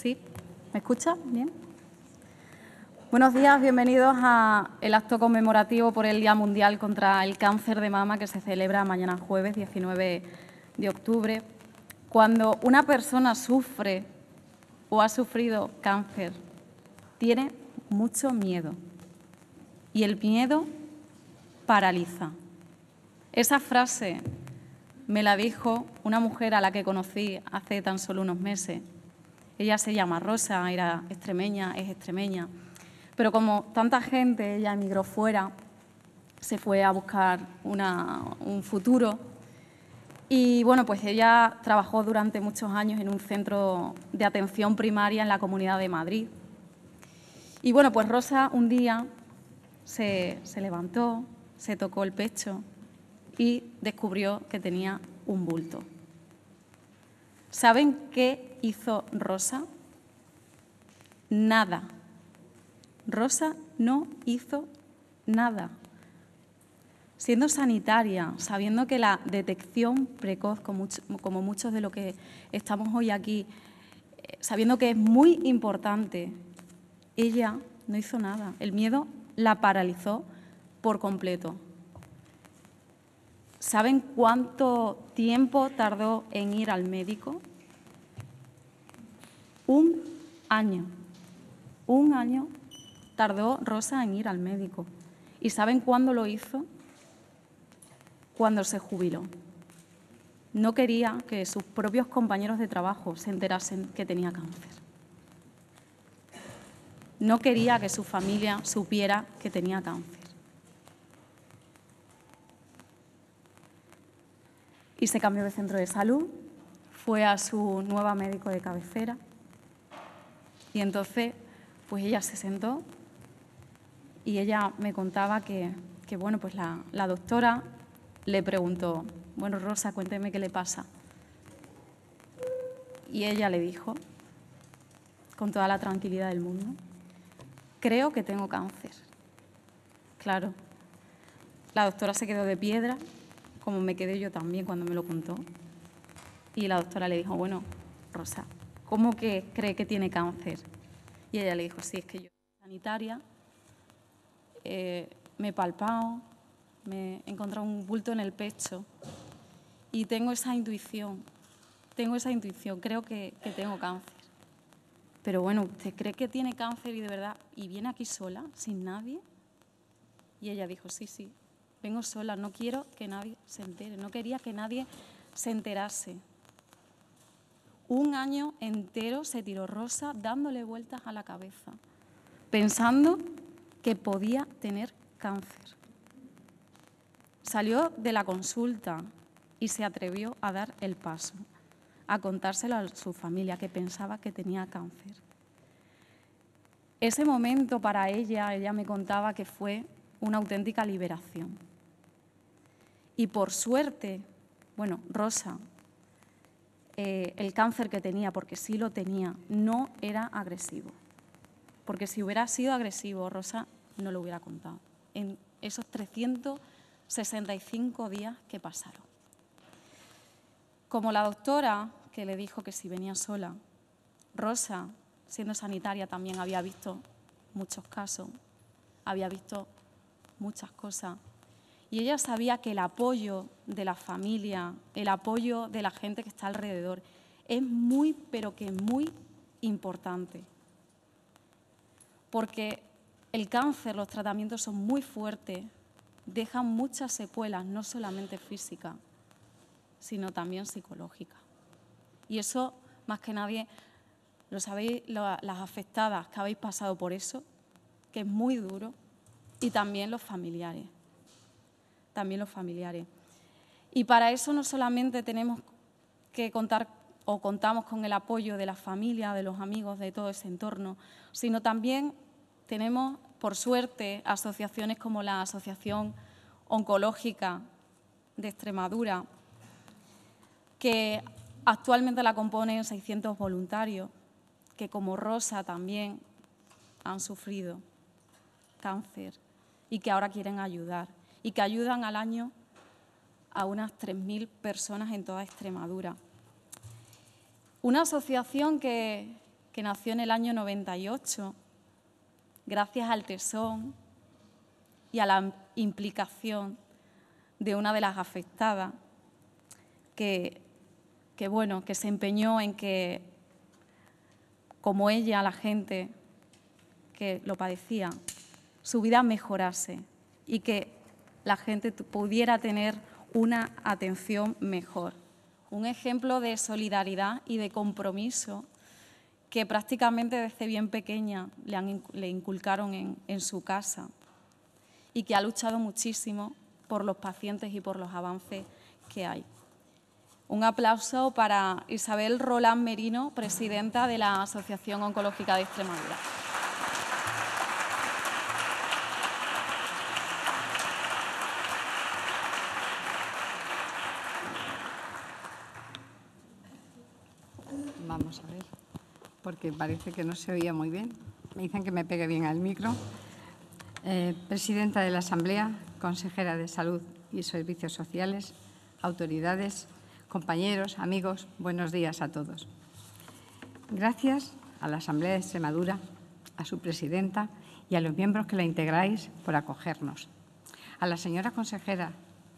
¿Sí? ¿Me escucha? Bien. Buenos días, bienvenidos al el acto conmemorativo por el Día Mundial contra el Cáncer de Mama que se celebra mañana jueves 19 de octubre. Cuando una persona sufre o ha sufrido cáncer, tiene mucho miedo y el miedo paraliza. Esa frase me la dijo una mujer a la que conocí hace tan solo unos meses ella se llama Rosa, era extremeña, es extremeña. Pero como tanta gente, ella emigró fuera, se fue a buscar un futuro. Y bueno, pues ella trabajó durante muchos años en un centro de atención primaria en la Comunidad de Madrid. Y bueno, pues Rosa un día se, se levantó, se tocó el pecho y descubrió que tenía un bulto. ¿Saben qué hizo Rosa? Nada. Rosa no hizo nada. Siendo sanitaria, sabiendo que la detección precoz, como muchos de los que estamos hoy aquí, eh, sabiendo que es muy importante, ella no hizo nada. El miedo la paralizó por completo. ¿Saben cuánto tiempo tardó en ir al médico? Un año. Un año tardó Rosa en ir al médico. ¿Y saben cuándo lo hizo? Cuando se jubiló. No quería que sus propios compañeros de trabajo se enterasen que tenía cáncer. No quería que su familia supiera que tenía cáncer. y se cambió de centro de salud, fue a su nueva médico de cabecera y entonces pues ella se sentó y ella me contaba que, bueno, pues la, la doctora le preguntó, bueno Rosa, cuénteme qué le pasa. Y ella le dijo, con toda la tranquilidad del mundo, creo que tengo cáncer. Claro, la doctora se quedó de piedra como me quedé yo también cuando me lo contó. Y la doctora le dijo, bueno, Rosa, ¿cómo que cree que tiene cáncer? Y ella le dijo, sí, es que yo soy sanitaria, eh, me he palpado, me he encontrado un bulto en el pecho y tengo esa intuición, tengo esa intuición, creo que, que tengo cáncer. Pero bueno, ¿usted cree que tiene cáncer y de verdad, y viene aquí sola, sin nadie? Y ella dijo, sí, sí, vengo sola, no quiero que nadie se entere, no quería que nadie se enterase. Un año entero se tiró Rosa dándole vueltas a la cabeza, pensando que podía tener cáncer. Salió de la consulta y se atrevió a dar el paso, a contárselo a su familia que pensaba que tenía cáncer. Ese momento para ella, ella me contaba que fue una auténtica liberación. Y por suerte, bueno, Rosa, eh, el cáncer que tenía, porque sí lo tenía, no era agresivo. Porque si hubiera sido agresivo, Rosa no lo hubiera contado. En esos 365 días que pasaron. Como la doctora que le dijo que si venía sola, Rosa, siendo sanitaria, también había visto muchos casos, había visto muchas cosas y ella sabía que el apoyo de la familia, el apoyo de la gente que está alrededor, es muy, pero que muy importante. Porque el cáncer, los tratamientos son muy fuertes, dejan muchas secuelas, no solamente físicas, sino también psicológicas. Y eso, más que nadie, lo sabéis las afectadas que habéis pasado por eso, que es muy duro, y también los familiares también los familiares. Y para eso no solamente tenemos que contar o contamos con el apoyo de la familia, de los amigos, de todo ese entorno, sino también tenemos, por suerte, asociaciones como la Asociación Oncológica de Extremadura, que actualmente la componen 600 voluntarios, que como Rosa también han sufrido cáncer y que ahora quieren ayudar y que ayudan al año a unas 3.000 personas en toda Extremadura. Una asociación que, nació en el año 98 gracias al tesón y a la implicación de una de las afectadas que, que, bueno, que se empeñó en que, como ella, la gente que lo padecía, su vida mejorase y que la gente pudiera tener una atención mejor. Un ejemplo de solidaridad y de compromiso que prácticamente desde bien pequeña le, inculcaron en, en su casa y que ha luchado muchísimo por los pacientes y por los avances que hay. Un aplauso para Isabel Roland Merino, presidenta de la Asociación Oncológica de Extremadura. que parece que no se oía muy bien. Me dicen que me pegue bien al micro. Eh, presidenta de la Asamblea, consejera de Salud y Servicios Sociales, autoridades, compañeros, amigos, buenos días a todos. Gracias a la Asamblea de Extremadura, a su presidenta y a los miembros que la integráis por acogernos. A la señora consejera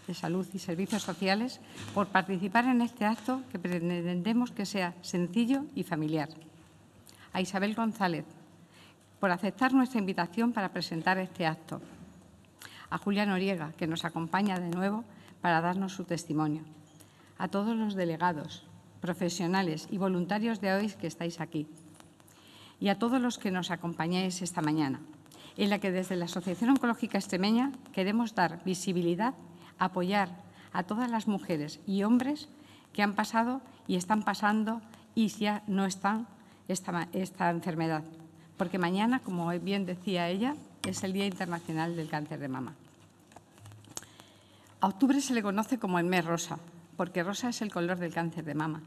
de Salud y Servicios Sociales por participar en este acto que pretendemos que sea sencillo y familiar a Isabel González por aceptar nuestra invitación para presentar este acto, a Julián Noriega, que nos acompaña de nuevo para darnos su testimonio, a todos los delegados, profesionales y voluntarios de hoy que estáis aquí, y a todos los que nos acompañáis esta mañana, en la que desde la Asociación Oncológica Extremeña queremos dar visibilidad, apoyar a todas las mujeres y hombres que han pasado y están pasando y ya no están esta, enfermedad, porque mañana, como bien decía ella, es el Día Internacional del Cáncer de Mama. A octubre se le conoce como el mes rosa, porque rosa es el color del cáncer de mama.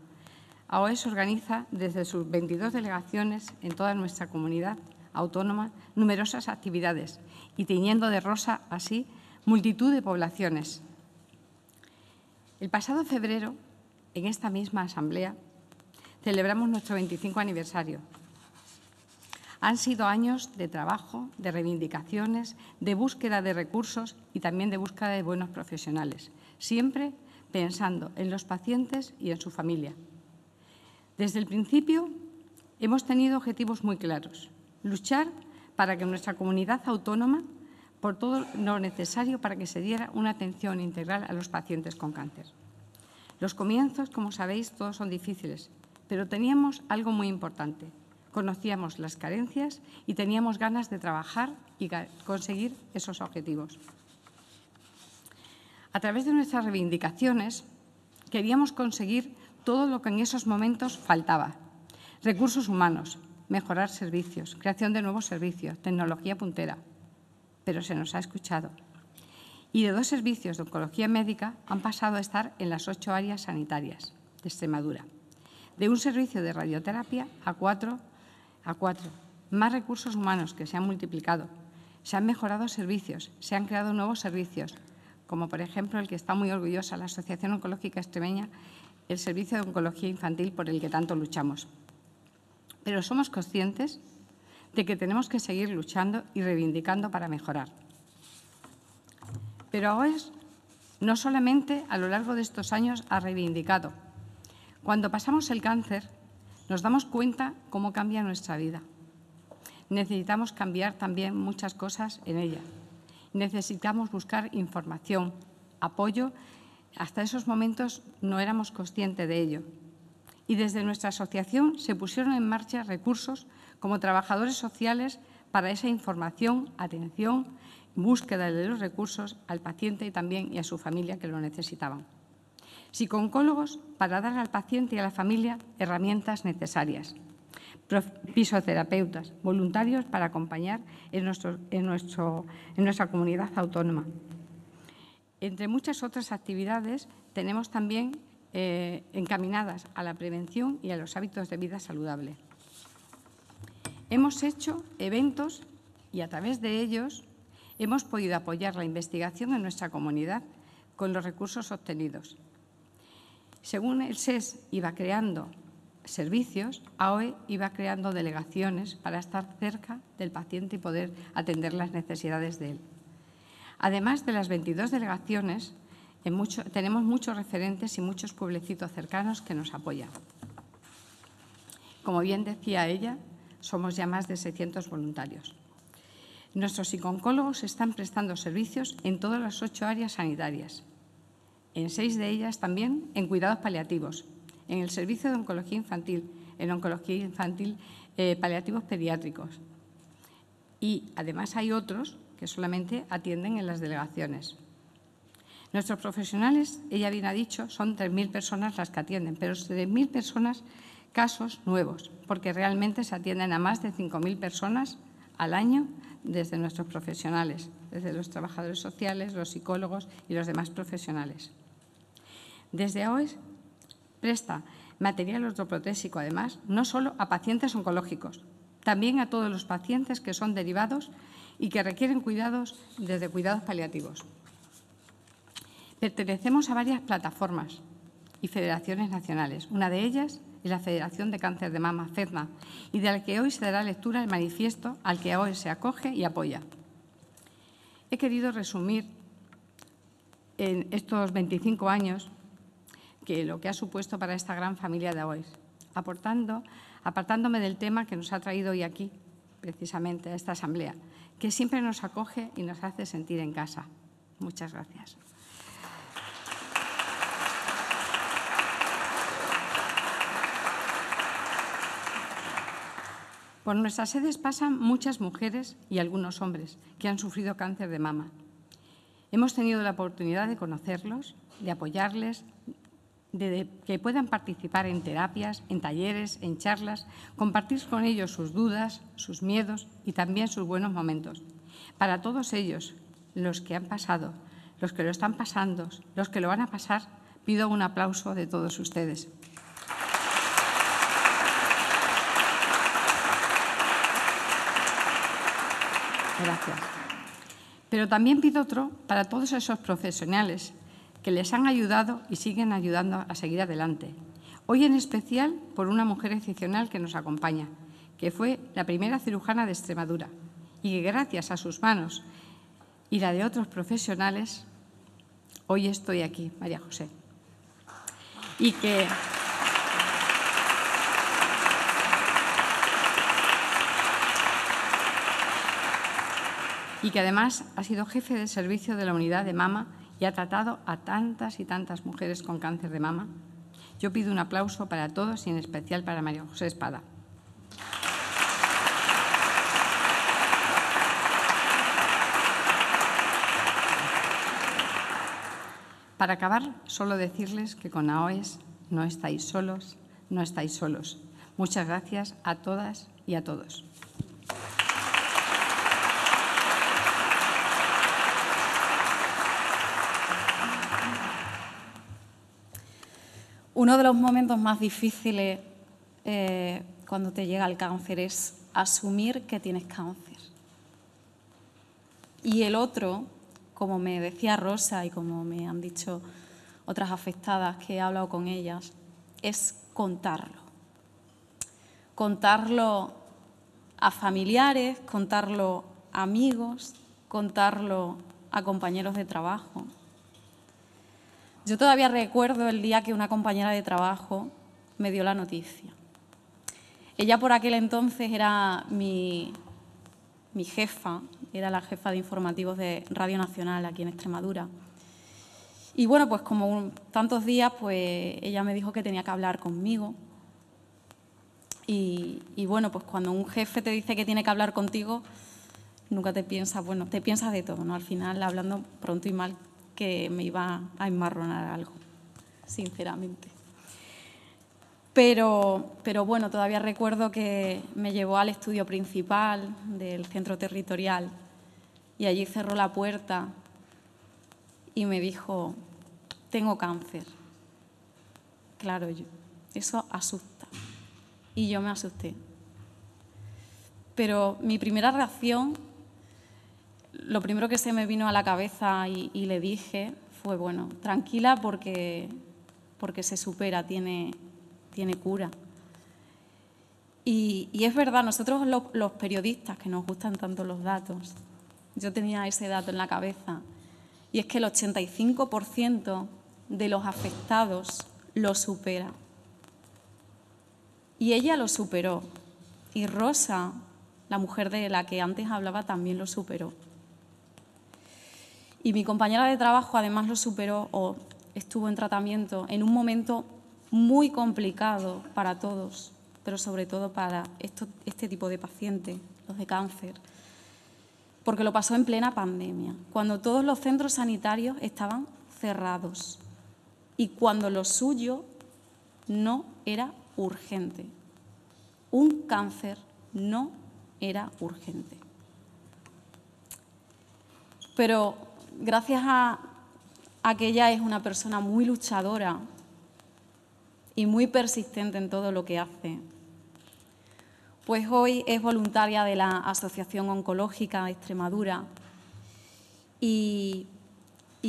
AOES organiza desde sus 22 delegaciones en toda nuestra comunidad autónoma numerosas actividades y tiñendo de rosa así multitud de poblaciones. El pasado febrero, en esta misma asamblea, celebramos nuestro 25 aniversario. Han sido años de trabajo, de reivindicaciones, de búsqueda de recursos y también de búsqueda de buenos profesionales, siempre pensando en los pacientes y en su familia. Desde el principio hemos tenido objetivos muy claros. Luchar para que nuestra comunidad autónoma por todo lo necesario para que se diera una atención integral a los pacientes con cáncer. Los comienzos, como sabéis, todos son difíciles, pero teníamos algo muy importante. Conocíamos las carencias y teníamos ganas de trabajar y conseguir esos objetivos. A través de nuestras reivindicaciones queríamos conseguir todo lo que en esos momentos faltaba. Recursos humanos, mejorar servicios, creación de nuevos servicios, tecnología puntera. Pero se nos ha escuchado. Y de dos servicios de oncología médica han pasado a estar en las ocho áreas sanitarias de Extremadura de un servicio de radioterapia a cuatro, a cuatro. Más recursos humanos que se han multiplicado. Se han mejorado servicios, se han creado nuevos servicios, como por ejemplo el que está muy orgullosa la Asociación Oncológica Extremeña, el Servicio de Oncología Infantil por el que tanto luchamos. Pero somos conscientes de que tenemos que seguir luchando y reivindicando para mejorar. Pero ahora no solamente a lo largo de estos años ha reivindicado, cuando pasamos el cáncer, nos damos cuenta cómo cambia nuestra vida. Necesitamos cambiar también muchas cosas en ella. Necesitamos buscar información, apoyo. Hasta esos momentos no éramos conscientes de ello. Y desde nuestra asociación se pusieron en marcha recursos como trabajadores sociales para esa información, atención, búsqueda de los recursos al paciente y también y a su familia que lo necesitaban psiconcólogos para dar al paciente y a la familia herramientas necesarias, fisioterapeutas, voluntarios para acompañar en, nuestra comunidad autónoma. Entre muchas otras actividades tenemos también eh, encaminadas a la prevención y a los hábitos de vida saludable. Hemos hecho eventos y a través de ellos hemos podido apoyar la investigación en nuestra comunidad con los recursos obtenidos, según el SES e iba creando servicios, AOE iba creando delegaciones para estar cerca del paciente y poder atender las necesidades de él. Además de las 22 delegaciones, eh, tenemos muchos referentes y muchos pueblecitos cercanos que nos apoyan. Como bien decía ella, somos ya más de 600 voluntarios. Nuestros psiconcólogos están prestando servicios en todas las ocho áreas sanitarias, en seis de ellas también en cuidados paliativos, en el servicio de oncología infantil, en oncología infantil eh, paliativos pediátricos. Y además hay otros que solamente atienden en las delegaciones. Nuestros profesionales, ella bien ha dicho, son 3.000 personas las que atienden, pero 3.000 personas casos nuevos, porque realmente se atienden a más de 5.000 personas al año desde nuestros profesionales, desde los trabajadores sociales, los psicólogos y los demás profesionales. Desde hoy e presta material ortoprotésico, además, no solo a pacientes oncológicos, también a todos los pacientes que son derivados y que requieren cuidados desde cuidados paliativos. Pertenecemos a varias plataformas y federaciones nacionales. Una de ellas es la Federación de Cáncer de Mama, FEDMA, y de la que hoy se dará lectura el manifiesto al que hoy e se acoge y apoya. He querido resumir en estos 25 años que lo que ha supuesto para esta gran familia de hoy, aportando, apartándome del tema que nos ha traído hoy aquí, precisamente a esta asamblea, que siempre nos acoge y nos hace sentir en casa. Muchas gracias. Por nuestras sedes pasan muchas mujeres y algunos hombres que han sufrido cáncer de mama. Hemos tenido la oportunidad de conocerlos, de apoyarles, de que puedan participar en terapias, en talleres, en charlas, compartir con ellos sus dudas, sus miedos y también sus buenos momentos. Para todos ellos, los que han pasado, los que lo están pasando, los que lo van a pasar, pido un aplauso de todos ustedes. Gracias. Pero también pido otro para todos esos profesionales que les han ayudado y siguen ayudando a seguir adelante. Hoy en especial por una mujer excepcional que nos acompaña, que fue la primera cirujana de Extremadura y que gracias a sus manos y la de otros profesionales, hoy estoy aquí, María José. Y que... y que además ha sido jefe de servicio de la unidad de mama y ha tratado a tantas y tantas mujeres con cáncer de mama. Yo pido un aplauso para todos y en especial para María José Espada. Para acabar, solo decirles que con AOES no estáis solos, no estáis solos. Muchas gracias a todas y a todos. Uno de los momentos más difíciles eh, cuando te llega el cáncer es asumir que tienes cáncer. Y el otro, como me decía Rosa y como me han dicho otras afectadas que he hablado con ellas, es contarlo. Contarlo a familiares, contarlo a amigos, contarlo a compañeros de trabajo, yo todavía recuerdo el día que una compañera de trabajo me dio la noticia. Ella por aquel entonces era mi, jefa, era la jefa de informativos de Radio Nacional aquí en Extremadura. Y bueno, pues como tantos días, pues ella me dijo que tenía que hablar conmigo. Y, y, bueno, pues cuando un jefe te dice que tiene que hablar contigo, nunca te piensas, bueno, te piensas de todo, ¿no? Al final, hablando pronto y mal, que me iba a enmarronar algo, sinceramente. Pero, pero bueno, todavía recuerdo que me llevó al estudio principal del centro territorial y allí cerró la puerta y me dijo, tengo cáncer. Claro, yo, eso asusta. Y yo me asusté. Pero mi primera reacción lo primero que se me vino a la cabeza y, le dije fue, bueno, tranquila porque, porque se supera, tiene, tiene cura. Y, es verdad, nosotros los, periodistas que nos gustan tanto los datos, yo tenía ese dato en la cabeza, y es que el 85% de los afectados lo supera. Y ella lo superó, y Rosa, la mujer de la que antes hablaba, también lo superó. Y mi compañera de trabajo además lo superó o estuvo en tratamiento en un momento muy complicado para todos, pero sobre todo para este tipo de pacientes, los de cáncer, porque lo pasó en plena pandemia, cuando todos los centros sanitarios estaban cerrados y cuando lo suyo no era urgente. Un cáncer no era urgente. Pero gracias a, que ella es una persona muy luchadora y muy persistente en todo lo que hace, pues hoy es voluntaria de la Asociación Oncológica de Extremadura y,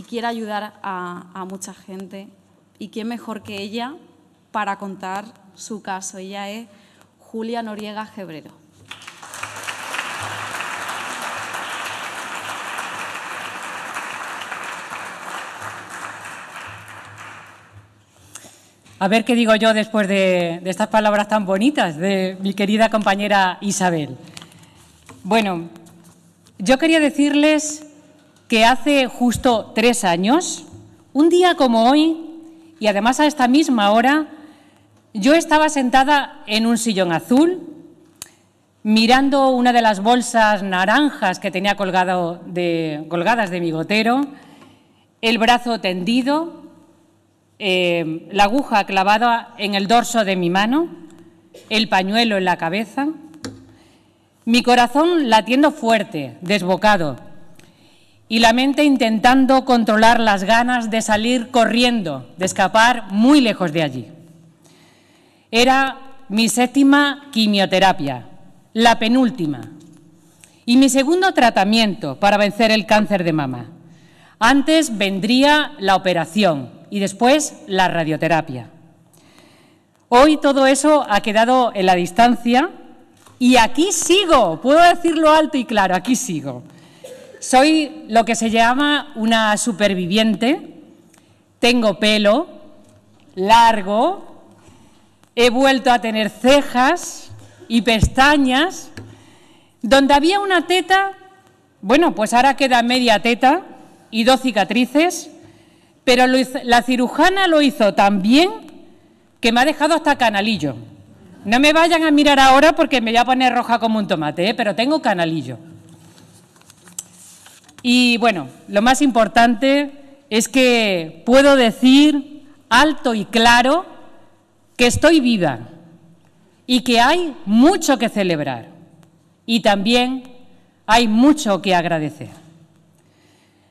quiere ayudar a, a, mucha gente. ¿Y quién mejor que ella para contar su caso? Ella es Julia Noriega Gebrero. A ver qué digo yo después de, estas palabras tan bonitas de mi querida compañera Isabel. Bueno, yo quería decirles que hace justo tres años, un día como hoy, y además a esta misma hora, yo estaba sentada en un sillón azul, mirando una de las bolsas naranjas que tenía colgado de, colgadas de mi gotero, el brazo tendido, Em, la aguja clavada en el dorso de mi mano, el pañuelo en la cabeza, mi corazón latiendo fuerte, desbocado, y la mente intentando controlar las ganas de salir corriendo, de escapar muy lejos de allí. Era mi séptima quimioterapia, la penúltima, y mi segundo tratamiento para vencer el cáncer de mama. Antes vendría la operación, y después la radioterapia. Hoy todo eso ha quedado en la distancia y aquí sigo, puedo decirlo alto y claro, aquí sigo. Soy lo que se llama una superviviente, tengo pelo largo, he vuelto a tener cejas y pestañas, donde había una teta, bueno, pues ahora queda media teta y dos cicatrices, pero la cirujana lo hizo tan bien que me ha dejado hasta canalillo. No me vayan a mirar ahora porque me voy a poner roja como un tomate, ¿eh? pero tengo canalillo. Y bueno, lo más importante es que puedo decir alto y claro que estoy viva y que hay mucho que celebrar y también hay mucho que agradecer.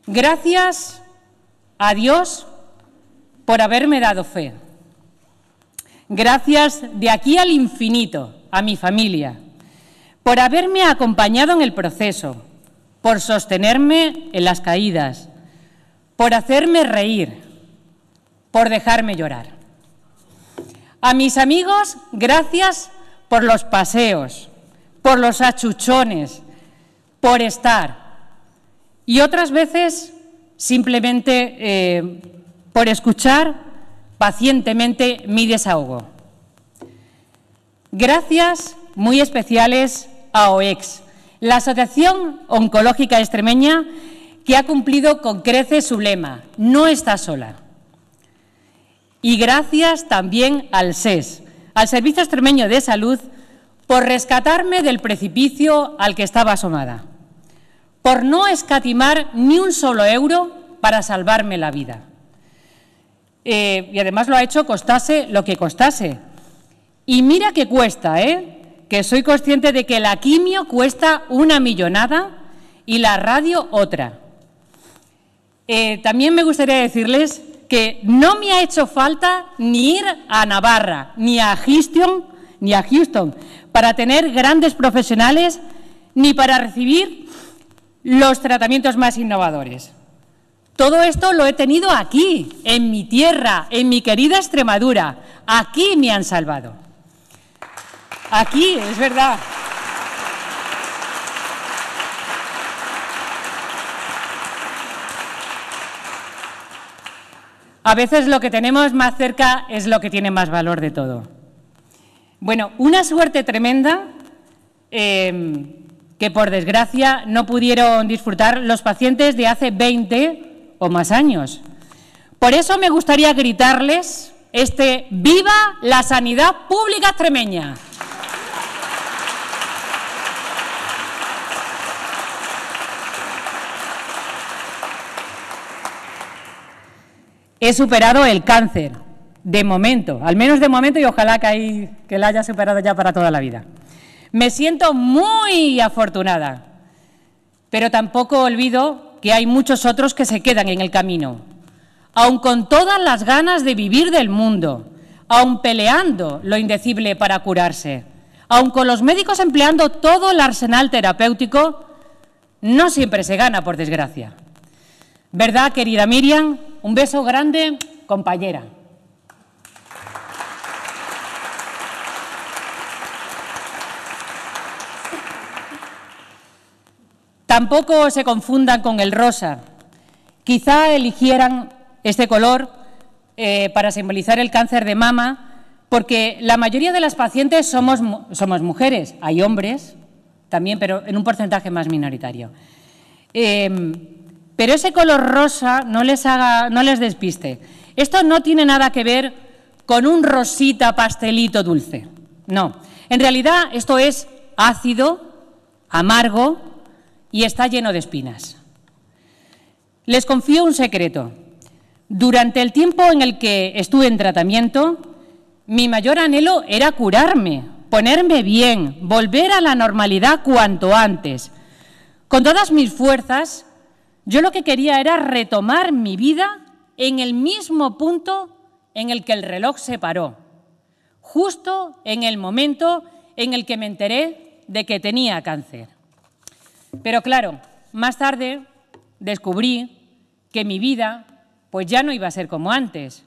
Gracias a Dios por haberme dado fe. Gracias de aquí al infinito a mi familia, por haberme acompañado en el proceso, por sostenerme en las caídas, por hacerme reír, por dejarme llorar. A mis amigos, gracias por los paseos, por los achuchones, por estar. Y otras veces simplemente eh, por escuchar pacientemente mi desahogo. Gracias muy especiales a OEX, la Asociación Oncológica Extremeña, que ha cumplido con crece su lema, no está sola. Y gracias también al SES, e al Servicio Extremeño de Salud, por rescatarme del precipicio al que estaba asomada por no escatimar ni un solo euro para salvarme la vida. Eh, y además lo ha hecho costase lo que costase. Y mira que cuesta, ¿eh? Que soy consciente de que la quimio cuesta una millonada y la radio otra. Eh, también me gustaría decirles que no me ha hecho falta ni ir a Navarra, ni a Houston, ni a Houston, para tener grandes profesionales, ni para recibir los tratamientos más innovadores. Todo esto lo he tenido aquí, en mi tierra, en mi querida Extremadura. Aquí me han salvado. Aquí, es verdad. A veces lo que tenemos más cerca es lo que tiene más valor de todo. Bueno, una suerte tremenda. Eh, que, por desgracia, no pudieron disfrutar los pacientes de hace 20 o más años. Por eso me gustaría gritarles este ¡Viva la sanidad pública extremeña! He superado el cáncer, de momento, al menos de momento y ojalá que, que la haya superado ya para toda la vida. Me siento muy afortunada, pero tampoco olvido que hay muchos otros que se quedan en el camino, aun con todas las ganas de vivir del mundo, aun peleando lo indecible para curarse, aun con los médicos empleando todo el arsenal terapéutico, no siempre se gana, por desgracia. ¿Verdad, querida Miriam? Un beso grande, compañera. Tampoco se confundan con el rosa. Quizá eligieran este color eh, para simbolizar el cáncer de mama, porque la mayoría de las pacientes somos, mujeres. Hay hombres también, pero en un porcentaje más minoritario. Em, pero ese color rosa no les, haga, no les despiste. Esto no tiene nada que ver con un rosita pastelito dulce. No. En realidad, esto es ácido, amargo y está lleno de espinas. Les confío un secreto. Durante el tiempo en el que estuve en tratamiento, mi mayor anhelo era curarme, ponerme bien, volver a la normalidad cuanto antes. Con todas mis fuerzas, yo lo que quería era retomar mi vida en el mismo punto en el que el reloj se paró, justo en el momento en el que me enteré de que tenía cáncer. Pero claro, más tarde descubrí que mi vida pues ya no iba a ser como antes,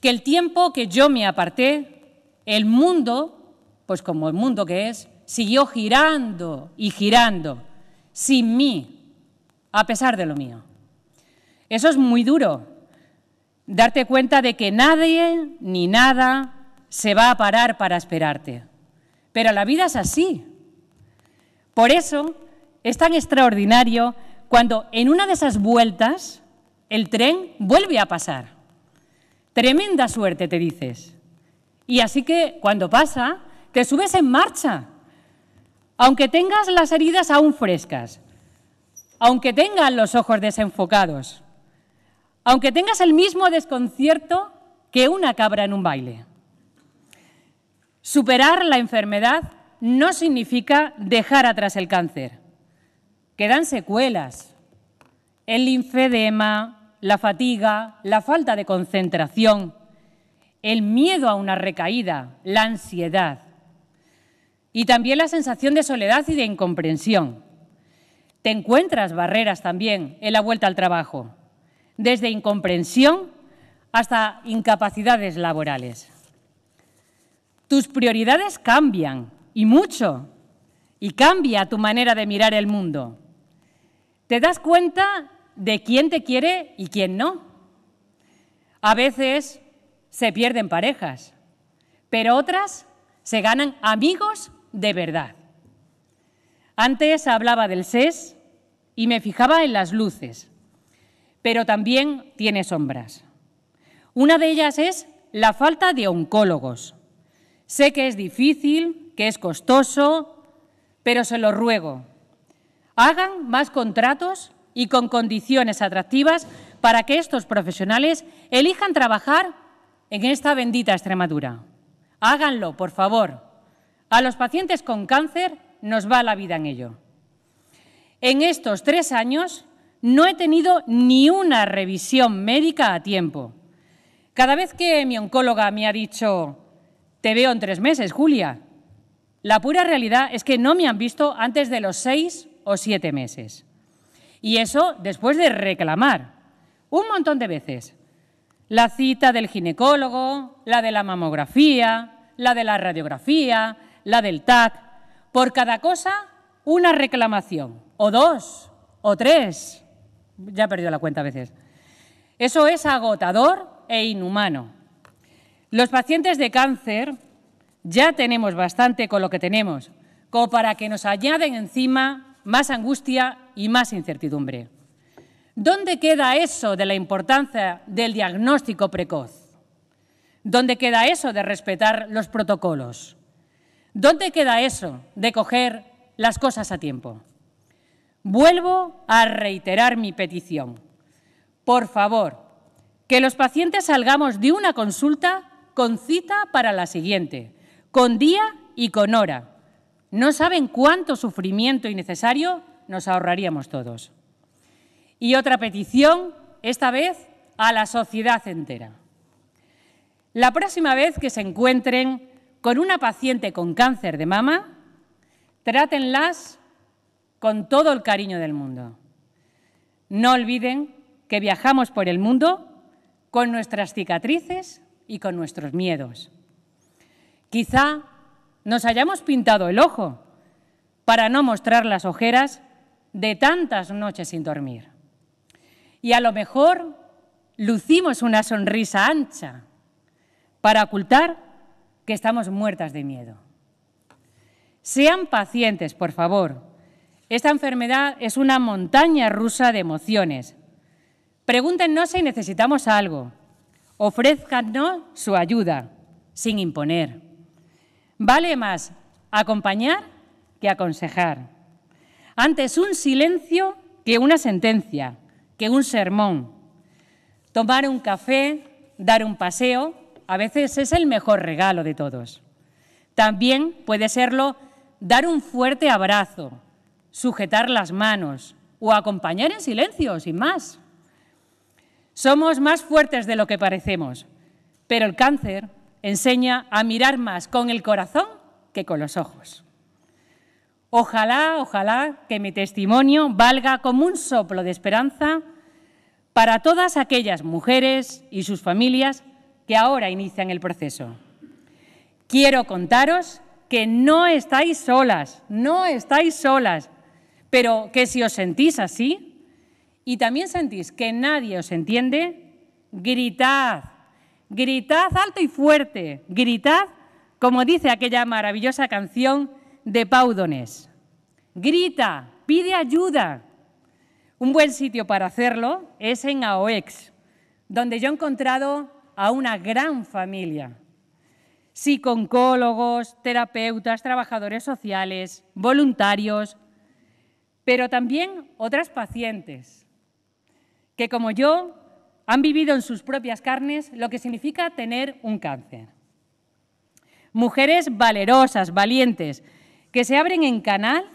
que el tiempo que yo me aparté, el mundo, pues como el mundo que es, siguió girando y girando, sin mí, a pesar de lo mío. Eso es muy duro, darte cuenta de que nadie ni nada se va a parar para esperarte. Pero la vida es así. Por eso es tan extraordinario cuando en una de esas vueltas el tren vuelve a pasar. Tremenda suerte, te dices. Y así que cuando pasa, te subes en marcha. Aunque tengas las heridas aún frescas, aunque tengas los ojos desenfocados, aunque tengas el mismo desconcierto que una cabra en un baile. Superar la enfermedad no significa dejar atrás el cáncer quedan secuelas. El linfedema, la fatiga, la falta de concentración, el miedo a una recaída, la ansiedad y también la sensación de soledad y de incomprensión. Te encuentras barreras también en la vuelta al trabajo, desde incomprensión hasta incapacidades laborales. Tus prioridades cambian y mucho, y cambia tu manera de mirar el mundo. Te das cuenta de quién te quiere y quién no. A veces se pierden parejas, pero otras se ganan amigos de verdad. Antes hablaba del SES y me fijaba en las luces, pero también tiene sombras. Una de ellas es la falta de oncólogos. Sé que es difícil, que es costoso, pero se lo ruego, hagan más contratos y con condiciones atractivas para que estos profesionales elijan trabajar en esta bendita Extremadura. Háganlo, por favor. A los pacientes con cáncer nos va la vida en ello. En estos tres años no he tenido ni una revisión médica a tiempo. Cada vez que mi oncóloga me ha dicho, te veo en tres meses, Julia, la pura realidad es que no me han visto antes de los seis o siete meses. Y eso después de reclamar un montón de veces la cita del ginecólogo, la de la mamografía, la de la radiografía, la del TAC. Por cada cosa, una reclamación, o dos, o tres. Ya he perdido la cuenta a veces. Eso es agotador e inhumano. Los pacientes de cáncer ya tenemos bastante con lo que tenemos, como para que nos añaden encima más angustia y más incertidumbre. ¿Dónde queda eso de la importancia del diagnóstico precoz? ¿Dónde queda eso de respetar los protocolos? ¿Dónde queda eso de coger las cosas a tiempo? Vuelvo a reiterar mi petición. Por favor, que los pacientes salgamos de una consulta con cita para la siguiente, con día y con hora, no saben cuánto sufrimiento innecesario nos ahorraríamos todos. Y otra petición, esta vez a la sociedad entera. La próxima vez que se encuentren con una paciente con cáncer de mama, trátenlas con todo el cariño del mundo. No olviden que viajamos por el mundo con nuestras cicatrices y con nuestros miedos. Quizá nos hayamos pintado el ojo para no mostrar las ojeras de tantas noches sin dormir. Y a lo mejor lucimos una sonrisa ancha para ocultar que estamos muertas de miedo. Sean pacientes, por favor. Esta enfermedad es una montaña rusa de emociones. Pregúntenos si necesitamos algo. Ofrézcanos su ayuda, sin imponer. Vale más acompañar que aconsejar. Antes un silencio que una sentencia, que un sermón. Tomar un café, dar un paseo, a veces es el mejor regalo de todos. También puede serlo dar un fuerte abrazo, sujetar las manos o acompañar en silencio, sin más. Somos más fuertes de lo que parecemos, pero el cáncer enseña a mirar más con el corazón que con los ojos. Ojalá, ojalá que mi testimonio valga como un soplo de esperanza para todas aquellas mujeres y sus familias que ahora inician el proceso. Quiero contaros que no estáis solas, no estáis solas, pero que si os sentís así y también sentís que nadie os entiende, gritad, Gritad alto y fuerte, gritad, como dice aquella maravillosa canción de Paudones. Grita, pide ayuda. Un buen sitio para hacerlo es en AOEX, donde yo he encontrado a una gran familia. Psiconcólogos, terapeutas, trabajadores sociales, voluntarios, pero también otras pacientes que como yo han vivido en sus propias carnes lo que significa tener un cáncer. Mujeres valerosas, valientes, que se abren en canal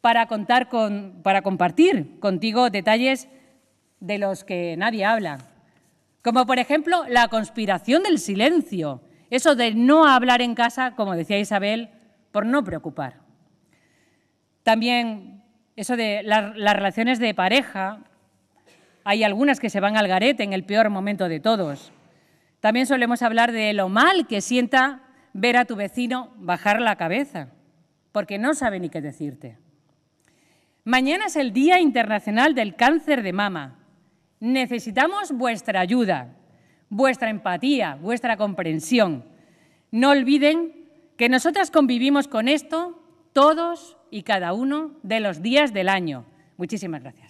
para, contar con, para compartir contigo detalles de los que nadie habla. Como por ejemplo la conspiración del silencio, eso de no hablar en casa, como decía Isabel, por no preocupar. También eso de las relaciones de pareja hay algunas que se van al garete en el peor momento de todos. También solemos hablar de lo mal que sienta ver a tu vecino bajar la cabeza, porque no sabe ni qué decirte. Mañana es el Día Internacional del Cáncer de Mama. Necesitamos vuestra ayuda, vuestra empatía, vuestra comprensión. No olviden que nosotras convivimos con esto todos y cada uno de los días del año. Muchísimas gracias.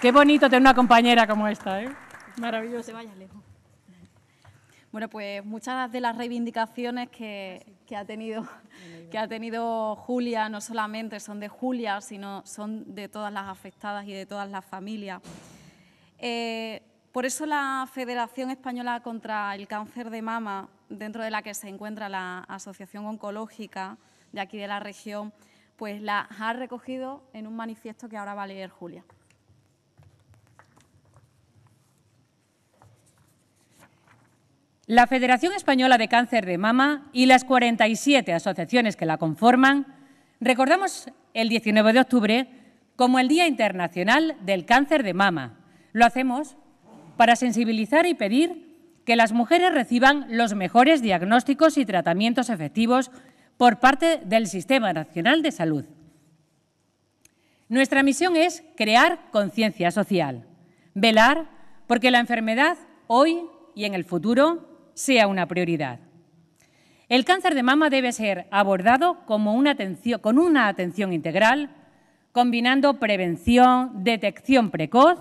Qué bonito tener una compañera como esta, ¿eh? Maravilloso. Bueno, pues muchas de las reivindicaciones que, ha tenido, que ha tenido Julia no solamente son de Julia, sino son de todas las afectadas y de todas las familias. Eh, por eso la Federación Española contra el Cáncer de Mama dentro de la que se encuentra la Asociación Oncológica de aquí de la región, pues la ha recogido en un manifiesto que ahora va a leer Julia. La Federación Española de Cáncer de Mama y las 47 asociaciones que la conforman recordamos el 19 de octubre como el Día Internacional del Cáncer de Mama. Lo hacemos para sensibilizar y pedir que las mujeres reciban los mejores diagnósticos y tratamientos efectivos por parte del Sistema Nacional de Salud. Nuestra misión es crear conciencia social, velar porque la enfermedad hoy y en el futuro sea una prioridad. El cáncer de mama debe ser abordado con una atención integral, combinando prevención, detección precoz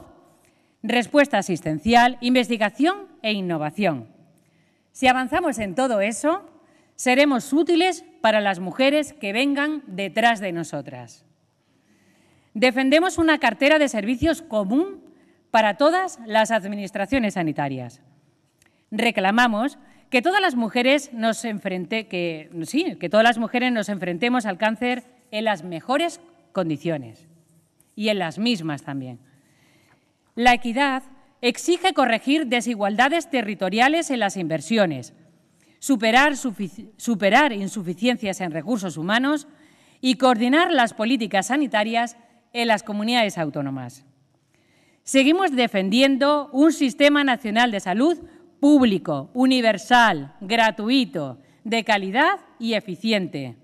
respuesta asistencial, investigación e innovación. Si avanzamos en todo eso, seremos útiles para las mujeres que vengan detrás de nosotras. Defendemos una cartera de servicios común para todas las administraciones sanitarias. Reclamamos que todas las mujeres nos que, que todas las mujeres nos enfrentemos al cáncer en las mejores condiciones y en las mismas también. La equidad exige corregir desigualdades territoriales en las inversiones, superar, insuficiencias en recursos humanos y coordinar las políticas sanitarias en las comunidades autónomas. Seguimos defendiendo un sistema nacional de salud público, universal, gratuito, de calidad y eficiente.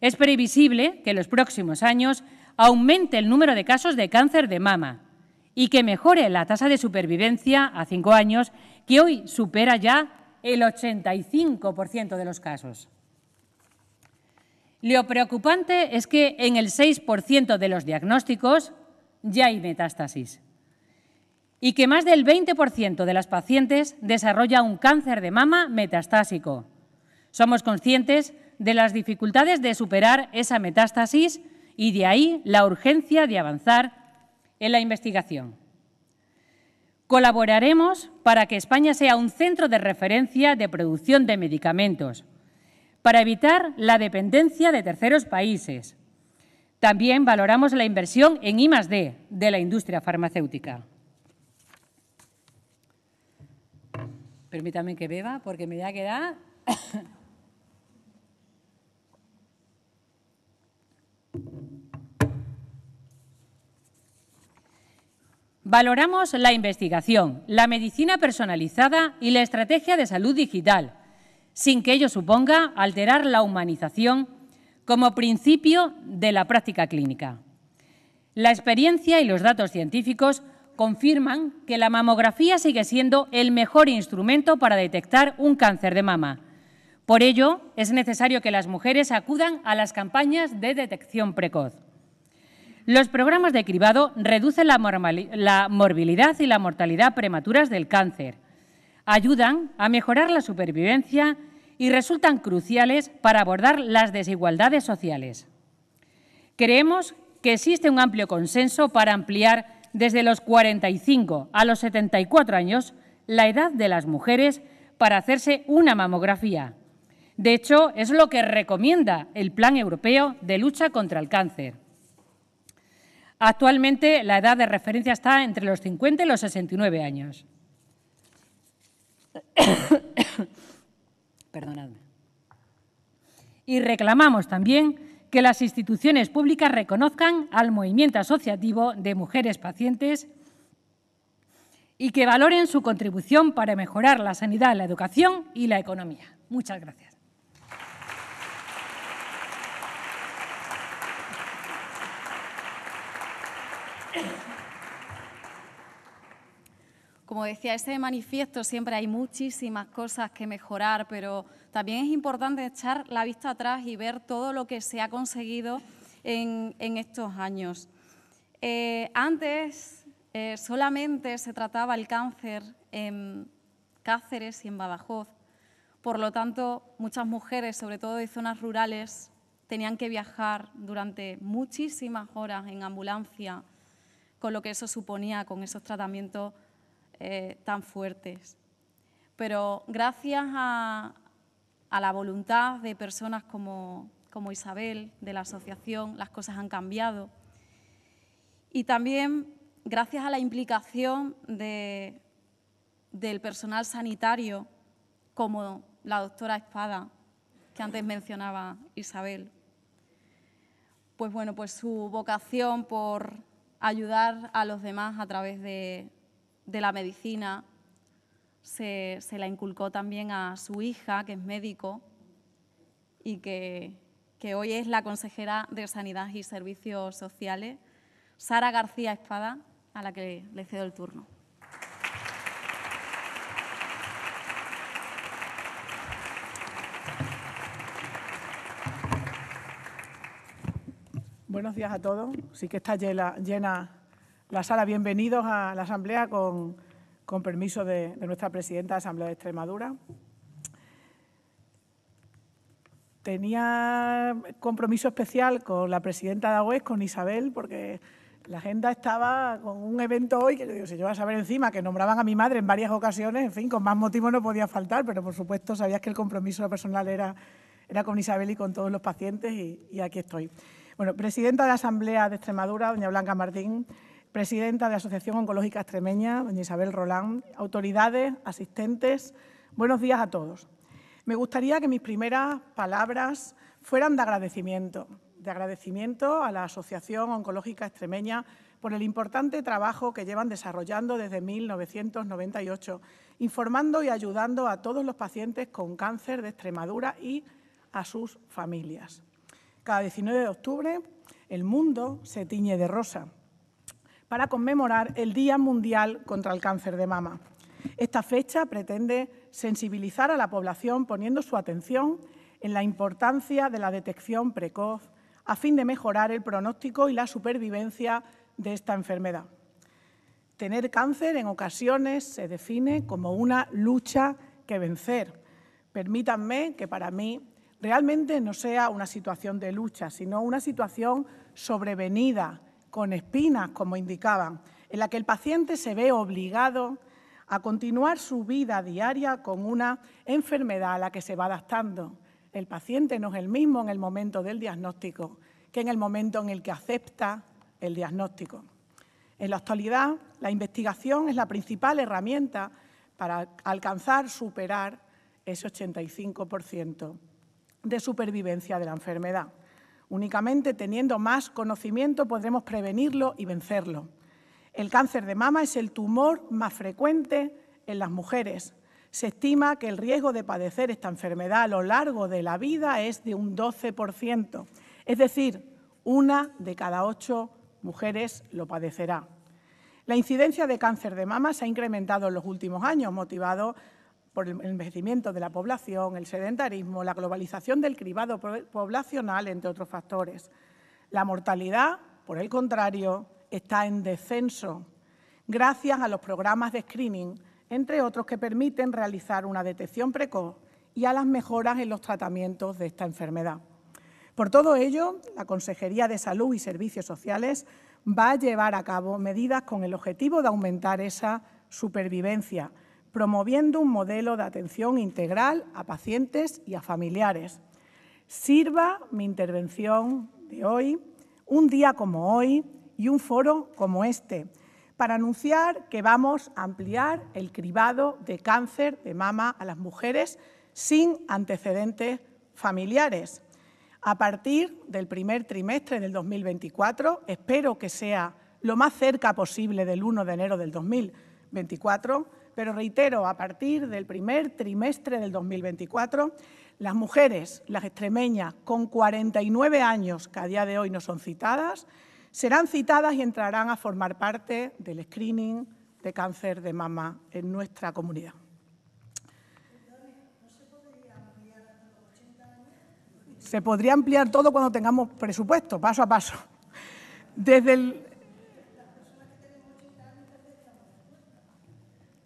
Es previsible que en los próximos años aumente el número de casos de cáncer de mama, y que mejore la tasa de supervivencia a cinco años, que hoy supera ya el 85% de los casos. Lo preocupante es que en el 6% de los diagnósticos ya hay metástasis y que más del 20% de las pacientes desarrolla un cáncer de mama metastásico. Somos conscientes de las dificultades de superar esa metástasis y de ahí la urgencia de avanzar en la investigación. Colaboraremos para que España sea un centro de referencia de producción de medicamentos, para evitar la dependencia de terceros países. También valoramos la inversión en I+D de la industria farmacéutica. Permítame que beba porque me voy a Valoramos la investigación, la medicina personalizada y la estrategia de salud digital, sin que ello suponga alterar la humanización como principio de la práctica clínica. La experiencia y los datos científicos confirman que la mamografía sigue siendo el mejor instrumento para detectar un cáncer de mama. Por ello, es necesario que las mujeres acudan a las campañas de detección precoz. Los programas de cribado reducen la, morbilidad y la mortalidad prematuras del cáncer, ayudan a mejorar la supervivencia y resultan cruciales para abordar las desigualdades sociales. Creemos que existe un amplio consenso para ampliar desde los 45 a los 74 años la edad de las mujeres para hacerse una mamografía. De hecho, es lo que recomienda el Plan Europeo de Lucha contra el Cáncer. Actualmente la edad de referencia está entre los 50 y los 69 años. Perdonadme. Y reclamamos también que las instituciones públicas reconozcan al movimiento asociativo de mujeres pacientes y que valoren su contribución para mejorar la sanidad, la educación y la economía. Muchas gracias. Como decía, ese manifiesto siempre hay muchísimas cosas que mejorar, pero también es importante echar la vista atrás y ver todo lo que se ha conseguido en, estos años. Eh, antes eh, solamente se trataba el cáncer en Cáceres y en Badajoz. Por lo tanto, muchas mujeres, sobre todo de zonas rurales, tenían que viajar durante muchísimas horas en ambulancia con lo que eso suponía, con esos tratamientos eh, tan fuertes. Pero gracias a, la voluntad de personas como, Isabel, de la asociación, las cosas han cambiado. Y también gracias a la implicación del personal sanitario, como la doctora Espada, que antes mencionaba Isabel. Pues bueno, pues su vocación por ayudar a los demás a través de, la medicina. Se, se, la inculcó también a su hija, que es médico y que, que hoy es la consejera de Sanidad y Servicios Sociales, Sara García Espada, a la que le cedo el turno. Buenos días a todos. Sí que está llena, la sala. Bienvenidos a la Asamblea con, permiso de, nuestra presidenta de Asamblea de Extremadura. Tenía compromiso especial con la presidenta de AWES, con Isabel, porque la agenda estaba con un evento hoy que yo digo, a saber encima, que nombraban a mi madre en varias ocasiones, en fin, con más motivo no podía faltar, pero por supuesto sabías que el compromiso personal era, con Isabel y con todos los pacientes y aquí estoy. Bueno, presidenta de la Asamblea de Extremadura, doña Blanca Martín, presidenta de la Asociación Oncológica Extremeña, doña Isabel Rolán, autoridades, asistentes, buenos días a todos. Me gustaría que mis primeras palabras fueran de agradecimiento, de agradecimiento a la Asociación Oncológica Extremeña por el importante trabajo que llevan desarrollando desde 1998, informando y ayudando a todos los pacientes con cáncer de Extremadura y a sus familias. Cada 19 de octubre el mundo se tiñe de rosa para conmemorar el Día Mundial contra el Cáncer de Mama. Esta fecha pretende sensibilizar a la población poniendo su atención en la importancia de la detección precoz a fin de mejorar el pronóstico y la supervivencia de esta enfermedad. Tener cáncer en ocasiones se define como una lucha que vencer. Permítanme que para mí realmente no sea una situación de lucha, sino una situación sobrevenida, con espinas, como indicaban, en la que el paciente se ve obligado a continuar su vida diaria con una enfermedad a la que se va adaptando. El paciente no es el mismo en el momento del diagnóstico que en el momento en el que acepta el diagnóstico. En la actualidad, la investigación es la principal herramienta para alcanzar, superar ese 85% de supervivencia de la enfermedad. Únicamente teniendo más conocimiento podremos prevenirlo y vencerlo. El cáncer de mama es el tumor más frecuente en las mujeres. Se estima que el riesgo de padecer esta enfermedad a lo largo de la vida es de un 12%, es decir, una de cada ocho mujeres lo padecerá. La incidencia de cáncer de mama se ha incrementado en los últimos años, motivado por el envejecimiento de la población, el sedentarismo, la globalización del cribado poblacional, entre otros factores. La mortalidad, por el contrario, está en descenso, gracias a los programas de screening, entre otros que permiten realizar una detección precoz y a las mejoras en los tratamientos de esta enfermedad. Por todo ello, la Consejería de Salud y Servicios Sociales va a llevar a cabo medidas con el objetivo de aumentar esa supervivencia, promoviendo un modelo de atención integral a pacientes y a familiares. Sirva mi intervención de hoy, un día como hoy y un foro como este, para anunciar que vamos a ampliar el cribado de cáncer de mama a las mujeres sin antecedentes familiares. A partir del primer trimestre del 2024, espero que sea lo más cerca posible del 1 de enero del 2024, pero reitero, a partir del primer trimestre del 2024, las mujeres, las extremeñas con 49 años, que a día de hoy no son citadas, serán citadas y entrarán a formar parte del screening de cáncer de mama en nuestra comunidad. Se podría ampliar todo cuando tengamos presupuesto, paso a paso. Desde el,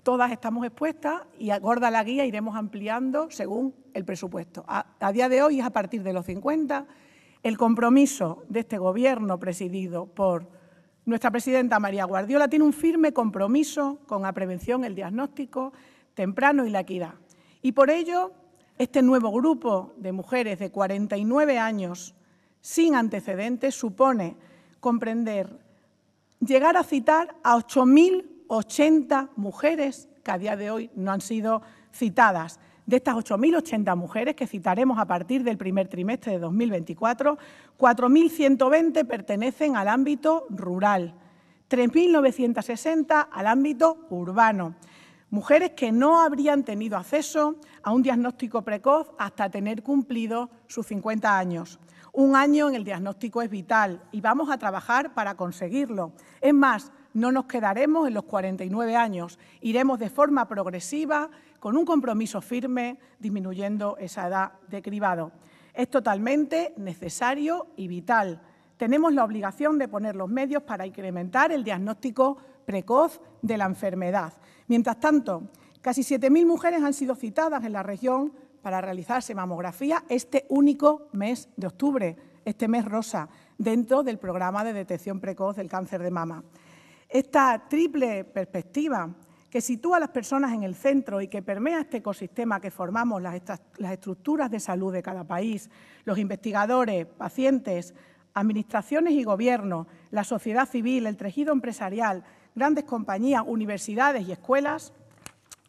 Todas estamos expuestas y acorda la guía iremos ampliando según el presupuesto. A, día de hoy es a partir de los 50. El compromiso de este Gobierno presidido por nuestra presidenta María Guardiola tiene un firme compromiso con la prevención, el diagnóstico temprano y la equidad. Y por ello, este nuevo grupo de mujeres de 49 años sin antecedentes supone comprender, llegar a citar a 8.000 80 mujeres que a día de hoy no han sido citadas. De estas 8.080 mujeres que citaremos a partir del primer trimestre de 2024, 4.120 pertenecen al ámbito rural, 3.960 al ámbito urbano. Mujeres que no habrían tenido acceso a un diagnóstico precoz hasta tener cumplido sus 50 años. Un año en el diagnóstico es vital y vamos a trabajar para conseguirlo. Es más, no nos quedaremos en los 49 años, iremos de forma progresiva, con un compromiso firme, disminuyendo esa edad de cribado. Es totalmente necesario y vital. Tenemos la obligación de poner los medios para incrementar el diagnóstico precoz de la enfermedad. Mientras tanto, casi 7.000 mujeres han sido citadas en la región para realizarse mamografía este único mes de octubre, este mes rosa, dentro del programa de detección precoz del cáncer de mama. Esta triple perspectiva que sitúa a las personas en el centro y que permea este ecosistema que formamos las, estructuras de salud de cada país, los investigadores, pacientes, administraciones y gobiernos, la sociedad civil, el tejido empresarial, grandes compañías, universidades y escuelas,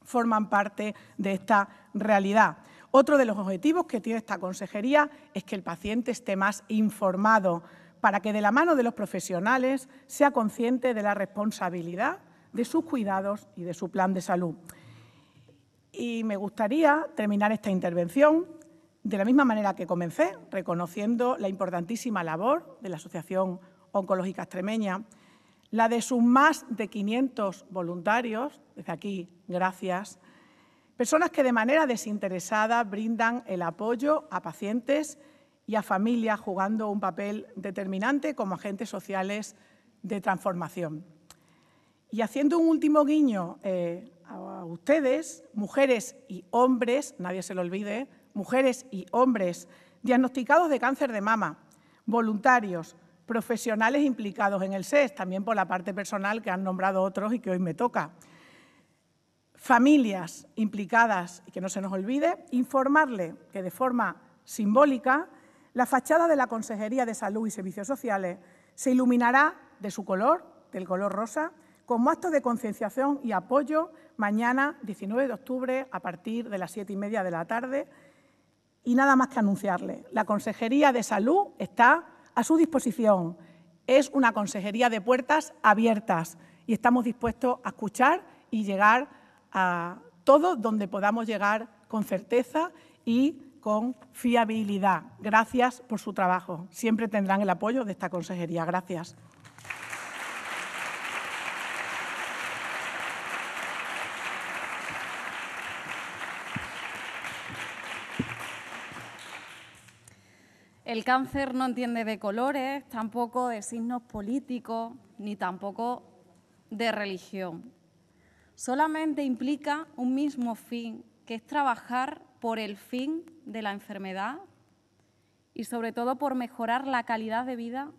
forman parte de esta realidad. Otro de los objetivos que tiene esta consejería es que el paciente esté más informado para que de la mano de los profesionales sea consciente de la responsabilidad de sus cuidados y de su plan de salud. Y me gustaría terminar esta intervención de la misma manera que comencé, reconociendo la importantísima labor de la Asociación Oncológica Extremeña, la de sus más de 500 voluntarios, desde aquí, gracias, personas que de manera desinteresada brindan el apoyo a pacientes y a familias jugando un papel determinante como agentes sociales de transformación. Y haciendo un último guiño eh, a ustedes, mujeres y hombres, nadie se lo olvide, mujeres y hombres diagnosticados de cáncer de mama, voluntarios, profesionales implicados en el SES, también por la parte personal que han nombrado otros y que hoy me toca. Familias implicadas, y que no se nos olvide, informarle que de forma simbólica la fachada de la Consejería de Salud y Servicios Sociales se iluminará de su color, del color rosa, como acto de concienciación y apoyo mañana, 19 de octubre, a partir de las siete y media de la tarde. Y nada más que anunciarle, la Consejería de Salud está a su disposición. Es una consejería de puertas abiertas y estamos dispuestos a escuchar y llegar a todo donde podamos llegar con certeza y con fiabilidad. Gracias por su trabajo. Siempre tendrán el apoyo de esta consejería. Gracias. El cáncer no entiende de colores, tampoco de signos políticos, ni tampoco de religión. Solamente implica un mismo fin, que es trabajar por el fin de la enfermedad y sobre todo por mejorar la calidad de vida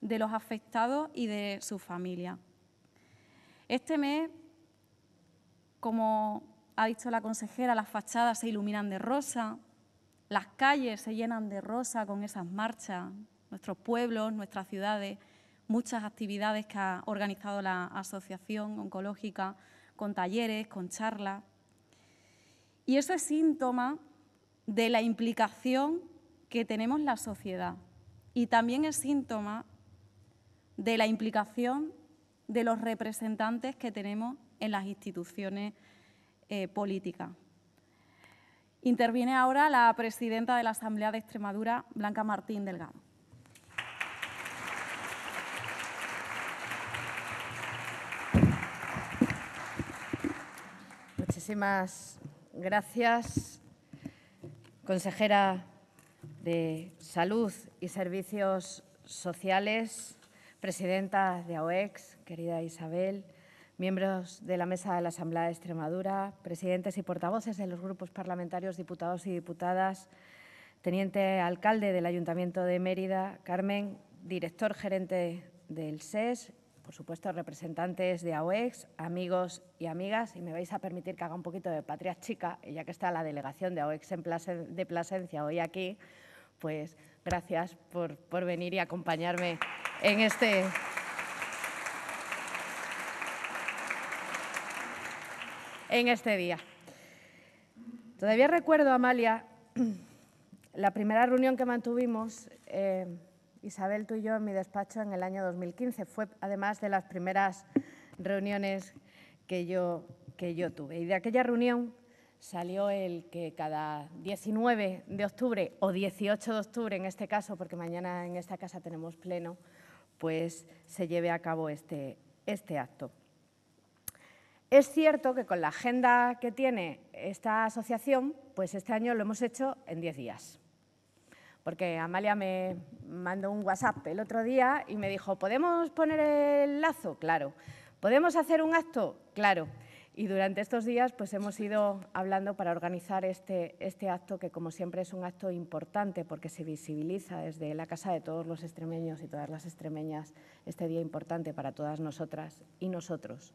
de los afectados y de su familia. Este mes, como ha dicho la consejera, las fachadas se iluminan de rosa, las calles se llenan de rosa con esas marchas, nuestros pueblos, nuestras ciudades, muchas actividades que ha organizado la Asociación Oncológica con talleres, con charlas. Y eso es síntoma de la implicación que tenemos la sociedad y también es síntoma de la implicación de los representantes que tenemos en las instituciones eh, políticas. Interviene ahora la presidenta de la Asamblea de Extremadura, Blanca Martín Delgado. Muchísimas Gracias, consejera de Salud y Servicios Sociales, presidenta de AOEX, querida Isabel, miembros de la Mesa de la Asamblea de Extremadura, presidentes y portavoces de los grupos parlamentarios, diputados y diputadas, teniente alcalde del Ayuntamiento de Mérida, Carmen, director gerente del SES e por supuesto, representantes de AOEX, amigos y amigas, y me vais a permitir que haga un poquito de patria chica, ya que está la delegación de AOEX en de Plasencia hoy aquí, pues gracias por, venir y acompañarme en este... en este día. Todavía recuerdo, Amalia, la primera reunión que mantuvimos eh, Isabel, tú y yo en mi despacho en el año 2015. Fue además de las primeras reuniones que yo, que yo tuve. Y de aquella reunión salió el que cada 19 de octubre o 18 de octubre, en este caso, porque mañana en esta casa tenemos pleno, pues se lleve a cabo este, este acto. Es cierto que con la agenda que tiene esta asociación, pues este año lo hemos hecho en 10 días porque Amalia me mandó un WhatsApp el otro día y me dijo, ¿podemos poner el lazo? Claro. ¿Podemos hacer un acto? Claro. Y durante estos días pues, hemos ido hablando para organizar este, este acto, que como siempre es un acto importante porque se visibiliza desde la casa de todos los extremeños y todas las extremeñas, este día importante para todas nosotras y nosotros.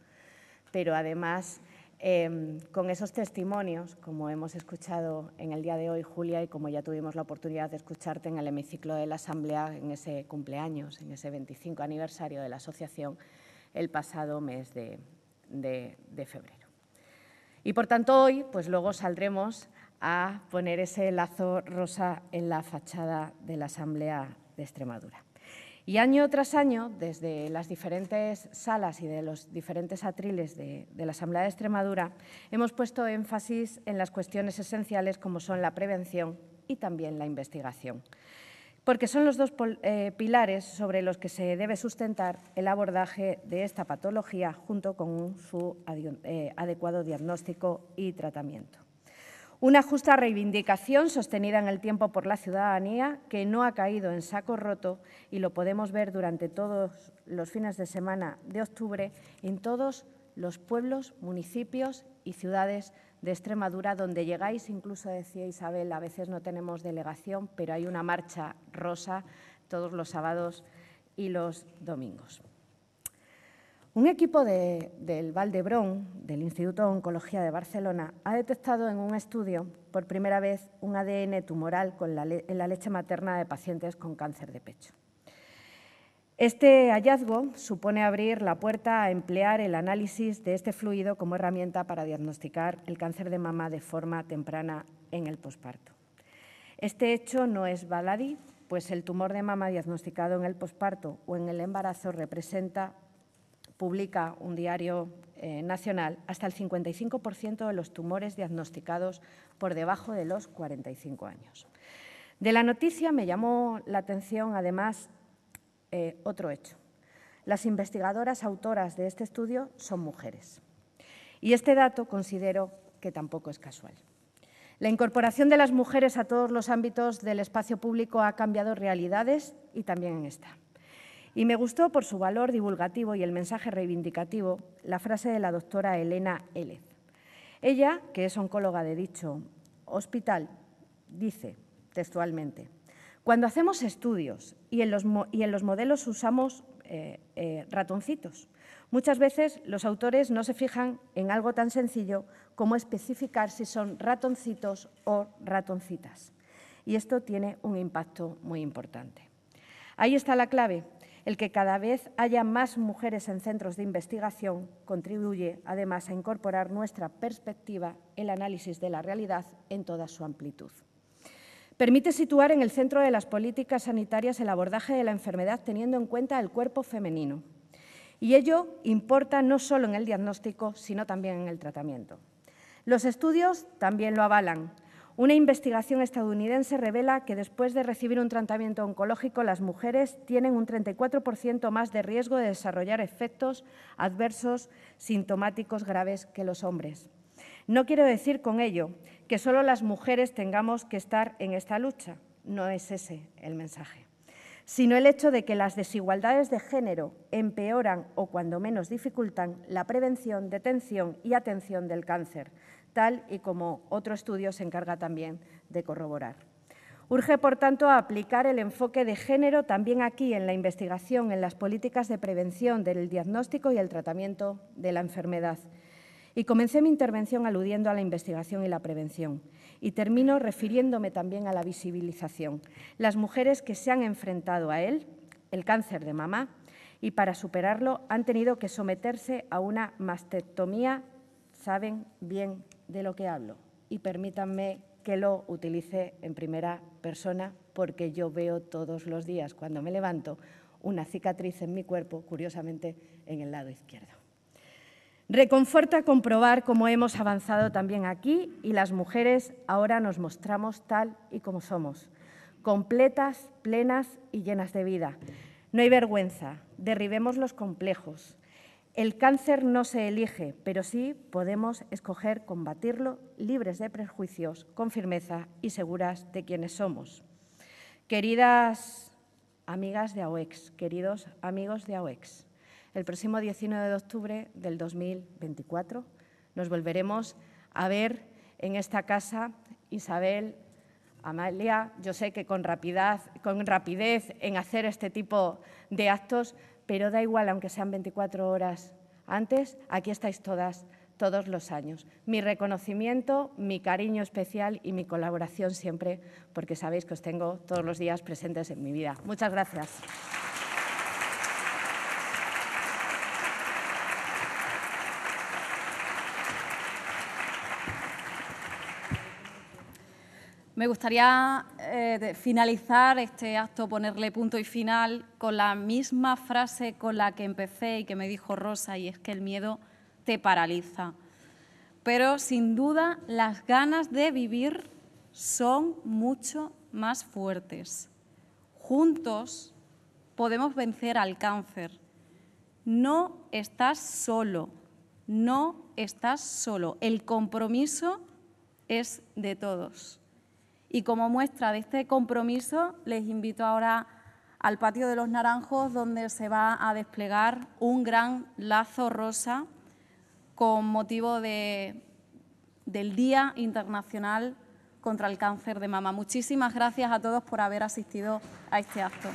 Pero además Em, con esos testimonios, como hemos escuchado en el día de hoy, Julia, y como ya tuvimos la oportunidad de escucharte en el hemiciclo de la Asamblea en ese cumpleaños, en ese 25 aniversario de la asociación, el pasado mes de febrero. Y por tanto hoy, pues luego saldremos a poner ese lazo rosa en la fachada de la Asamblea de Extremadura. Y año tras año, desde las diferentes salas y de los diferentes atriles de, la Asamblea de Extremadura, hemos puesto énfasis en las cuestiones esenciales como son la prevención y también la investigación, porque son los dos eh, pilares sobre los que se debe sustentar el abordaje de esta patología junto con su eh, adecuado diagnóstico y tratamiento. Una justa reivindicación sostenida en el tiempo por la ciudadanía que no ha caído en saco roto y lo podemos ver durante todos los fines de semana de octubre en todos los pueblos, municipios y ciudades de Extremadura donde llegáis, incluso decía Isabel, a veces no tenemos delegación, pero hay una marcha rosa todos los sábados y los domingos. Un equipo del Valdebrón, del Instituto de Oncología de Barcelona, ha detectado en un estudio por primera vez un ADN tumoral en la leche materna de pacientes con cáncer de pecho. Este hallazgo supone abrir la puerta a emplear el análisis de este fluido como herramienta para diagnosticar el cáncer de mama de forma temprana en el posparto. Este hecho no es baladí, pues el tumor de mama diagnosticado en el posparto o en el embarazo representa publica un diario eh, nacional, hasta el 55% de los tumores diagnosticados por debajo de los 45 años. De la noticia me llamó la atención, además, eh, otro hecho. Las investigadoras autoras de este estudio son mujeres. Y este dato considero que tampoco es casual. La incorporación de las mujeres a todos los ámbitos del espacio público ha cambiado realidades y también en esta. Y me gustó por su valor divulgativo y el mensaje reivindicativo la frase de la doctora Elena Hélez. Ella, que es oncóloga de dicho hospital, dice textualmente, cuando hacemos estudios y en los, modelos usamos eh, eh, ratoncitos, muchas veces los autores no se fijan en algo tan sencillo como especificar si son ratoncitos o ratoncitas. Y esto tiene un impacto muy importante. Ahí está la clave. El que cada vez haya más mujeres en centros de investigación contribuye, además, a incorporar nuestra perspectiva el análisis de la realidad en toda su amplitud. Permite situar en el centro de las políticas sanitarias el abordaje de la enfermedad teniendo en cuenta el cuerpo femenino. Y ello importa no solo en el diagnóstico, sino también en el tratamiento. Los estudios también lo avalan. Una investigación estadounidense revela que después de recibir un tratamiento oncológico, las mujeres tienen un 34% más de riesgo de desarrollar efectos adversos sintomáticos graves que los hombres. No quiero decir con ello que solo las mujeres tengamos que estar en esta lucha, no es ese el mensaje, sino el hecho de que las desigualdades de género empeoran o cuando menos dificultan la prevención, detención y atención del cáncer, tal y como otro estudio se encarga también de corroborar. Urge, por tanto, aplicar el enfoque de género también aquí en la investigación, en las políticas de prevención, del diagnóstico y el tratamiento de la enfermedad. Y comencé mi intervención aludiendo a la investigación y la prevención. Y termino refiriéndome también a la visibilización. Las mujeres que se han enfrentado a él, el cáncer de mamá, y para superarlo han tenido que someterse a una mastectomía, saben bien de lo que hablo y permítanme que lo utilice en primera persona porque yo veo todos los días cuando me levanto una cicatriz en mi cuerpo, curiosamente en el lado izquierdo. Reconforta comprobar cómo hemos avanzado también aquí y las mujeres ahora nos mostramos tal y como somos, completas, plenas y llenas de vida. No hay vergüenza, derribemos los complejos, el cáncer no se elige, pero sí podemos escoger combatirlo libres de prejuicios, con firmeza y seguras de quienes somos. Queridas amigas de AOEX, queridos amigos de AOEX, el próximo 19 de octubre del 2024 nos volveremos a ver en esta casa Isabel, Amalia, yo sé que con rapidez, con rapidez en hacer este tipo de actos, pero da igual aunque sean 24 horas antes, aquí estáis todas, todos los años. Mi reconocimiento, mi cariño especial y mi colaboración siempre, porque sabéis que os tengo todos los días presentes en mi vida. Muchas gracias. Me gustaría eh, finalizar este acto, ponerle punto y final, con la misma frase con la que empecé y que me dijo Rosa, y es que el miedo te paraliza. Pero sin duda las ganas de vivir son mucho más fuertes. Juntos podemos vencer al cáncer. No estás solo, no estás solo. El compromiso es de todos. Y como muestra de este compromiso, les invito ahora al Patio de los Naranjos, donde se va a desplegar un gran lazo rosa con motivo del Día Internacional contra el Cáncer de Mama. Muchísimas gracias a todos por haber asistido a este acto.